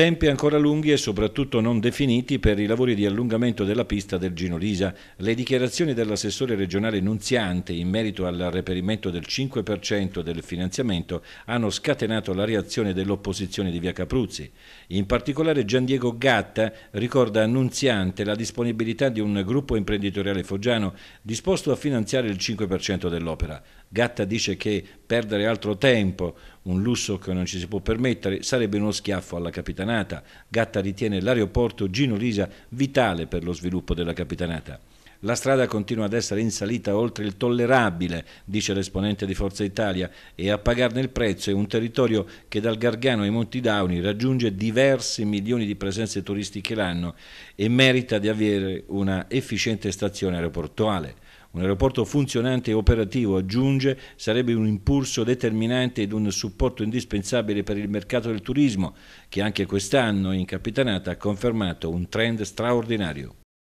Tempi ancora lunghi e soprattutto non definiti per i lavori di allungamento della pista del Gino Lisa. Le dichiarazioni dell'assessore regionale Nunziante in merito al reperimento del 5% del finanziamento hanno scatenato la reazione dell'opposizione di Via Capruzzi. In particolare Gian Diego Gatta ricorda a Nunziante la disponibilità di un gruppo imprenditoriale foggiano disposto a finanziare il 5% dell'opera. Gatta dice che perdere altro tempo, un lusso che non ci si può permettere, sarebbe uno schiaffo alla capitanata. Gatta ritiene l'aeroporto Gino Lisa vitale per lo sviluppo della capitanata. La strada continua ad essere in salita oltre il tollerabile, dice l'esponente di Forza Italia, e a pagarne il prezzo è un territorio che dal Gargano ai Monti Dauni raggiunge diversi milioni di presenze turistiche l'anno e merita di avere una efficiente stazione aeroportuale. Un aeroporto funzionante e operativo, aggiunge, sarebbe un impulso determinante ed un supporto indispensabile per il mercato del turismo, che anche quest'anno in Capitanata ha confermato un trend straordinario.